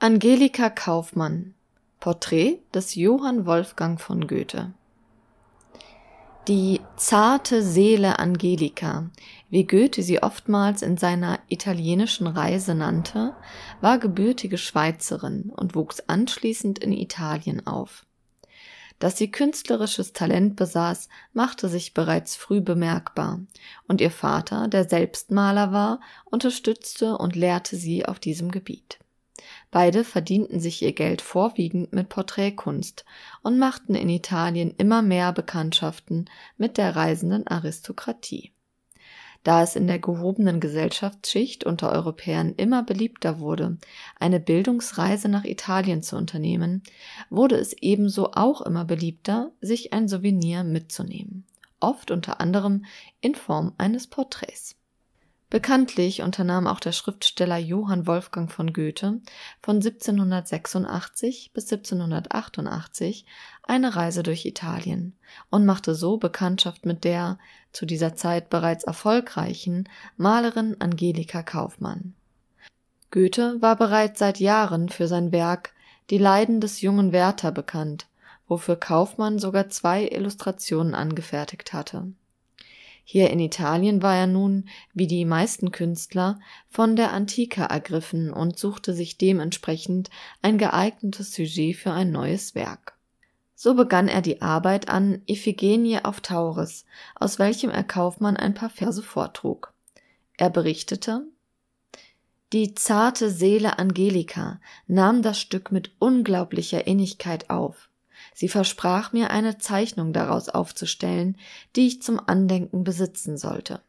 Angelika Kaufmann Porträt des Johann Wolfgang von Goethe Die zarte Seele Angelika, wie Goethe sie oftmals in seiner italienischen Reise nannte, war gebürtige Schweizerin und wuchs anschließend in Italien auf. Dass sie künstlerisches Talent besaß, machte sich bereits früh bemerkbar, und ihr Vater, der selbst Maler war, unterstützte und lehrte sie auf diesem Gebiet. Beide verdienten sich ihr Geld vorwiegend mit Porträtkunst und machten in Italien immer mehr Bekanntschaften mit der reisenden Aristokratie. Da es in der gehobenen Gesellschaftsschicht unter Europäern immer beliebter wurde, eine Bildungsreise nach Italien zu unternehmen, wurde es ebenso auch immer beliebter, sich ein Souvenir mitzunehmen, oft unter anderem in Form eines Porträts. Bekanntlich unternahm auch der Schriftsteller Johann Wolfgang von Goethe von 1786 bis 1788 eine Reise durch Italien und machte so Bekanntschaft mit der zu dieser Zeit bereits erfolgreichen Malerin Angelika Kaufmann. Goethe war bereits seit Jahren für sein Werk Die Leiden des jungen Werther bekannt, wofür Kaufmann sogar zwei Illustrationen angefertigt hatte hier in Italien war er nun, wie die meisten Künstler, von der Antike ergriffen und suchte sich dementsprechend ein geeignetes Sujet für ein neues Werk. So begann er die Arbeit an Iphigenie auf Tauris, aus welchem er Kaufmann ein paar Verse vortrug. Er berichtete, die zarte Seele Angelika nahm das Stück mit unglaublicher Innigkeit auf. Sie versprach mir, eine Zeichnung daraus aufzustellen, die ich zum Andenken besitzen sollte.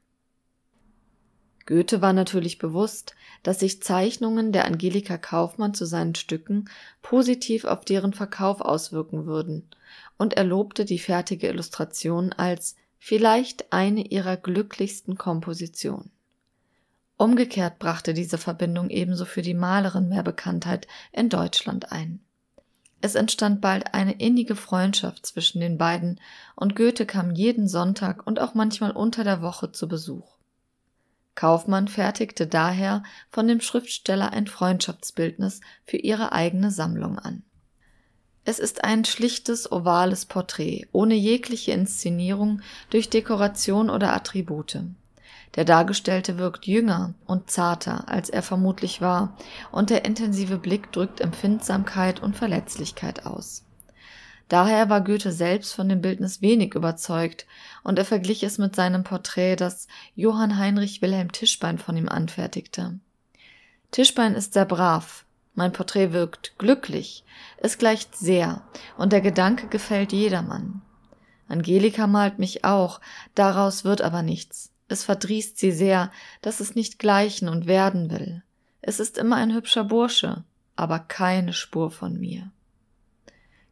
Goethe war natürlich bewusst, dass sich Zeichnungen der Angelika Kaufmann zu seinen Stücken positiv auf deren Verkauf auswirken würden, und er lobte die fertige Illustration als vielleicht eine ihrer glücklichsten Kompositionen. Umgekehrt brachte diese Verbindung ebenso für die Malerin mehr Bekanntheit in Deutschland ein. Es entstand bald eine innige Freundschaft zwischen den beiden und Goethe kam jeden Sonntag und auch manchmal unter der Woche zu Besuch. Kaufmann fertigte daher von dem Schriftsteller ein Freundschaftsbildnis für ihre eigene Sammlung an. Es ist ein schlichtes ovales Porträt, ohne jegliche Inszenierung durch Dekoration oder Attribute. Der Dargestellte wirkt jünger und zarter, als er vermutlich war, und der intensive Blick drückt Empfindsamkeit und Verletzlichkeit aus. Daher war Goethe selbst von dem Bildnis wenig überzeugt, und er verglich es mit seinem Porträt, das Johann Heinrich Wilhelm Tischbein von ihm anfertigte. Tischbein ist sehr brav, mein Porträt wirkt glücklich, es gleicht sehr, und der Gedanke gefällt jedermann. Angelika malt mich auch, daraus wird aber nichts. Es verdrießt sie sehr, dass es nicht gleichen und werden will. Es ist immer ein hübscher Bursche, aber keine Spur von mir.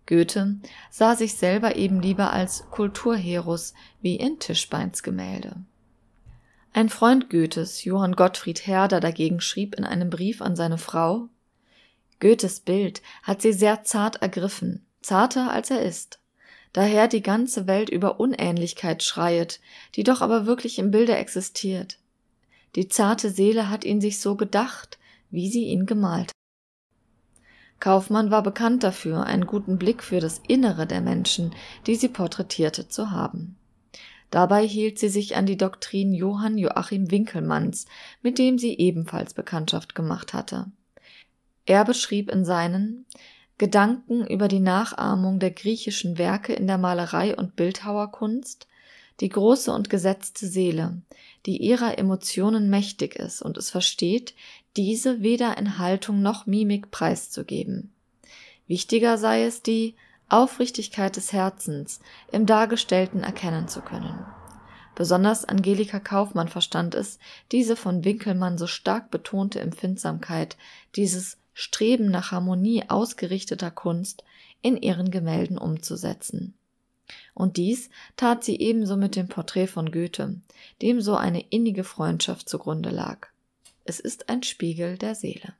Goethe sah sich selber eben lieber als Kulturherus wie in Tischbeins Gemälde. Ein Freund Goethes, Johann Gottfried Herder, dagegen schrieb in einem Brief an seine Frau Goethes Bild hat sie sehr zart ergriffen, zarter als er ist daher die ganze Welt über Unähnlichkeit schreiet, die doch aber wirklich im Bilde existiert. Die zarte Seele hat ihn sich so gedacht, wie sie ihn gemalt. Kaufmann war bekannt dafür, einen guten Blick für das Innere der Menschen, die sie porträtierte, zu haben. Dabei hielt sie sich an die Doktrin Johann Joachim Winkelmanns, mit dem sie ebenfalls Bekanntschaft gemacht hatte. Er beschrieb in seinen Gedanken über die Nachahmung der griechischen Werke in der Malerei und Bildhauerkunst, die große und gesetzte Seele, die ihrer Emotionen mächtig ist und es versteht, diese weder in Haltung noch Mimik preiszugeben. Wichtiger sei es, die Aufrichtigkeit des Herzens im Dargestellten erkennen zu können. Besonders Angelika Kaufmann verstand es, diese von Winkelmann so stark betonte Empfindsamkeit, dieses Streben nach Harmonie ausgerichteter Kunst in ihren Gemälden umzusetzen. Und dies tat sie ebenso mit dem Porträt von Goethe, dem so eine innige Freundschaft zugrunde lag. Es ist ein Spiegel der Seele.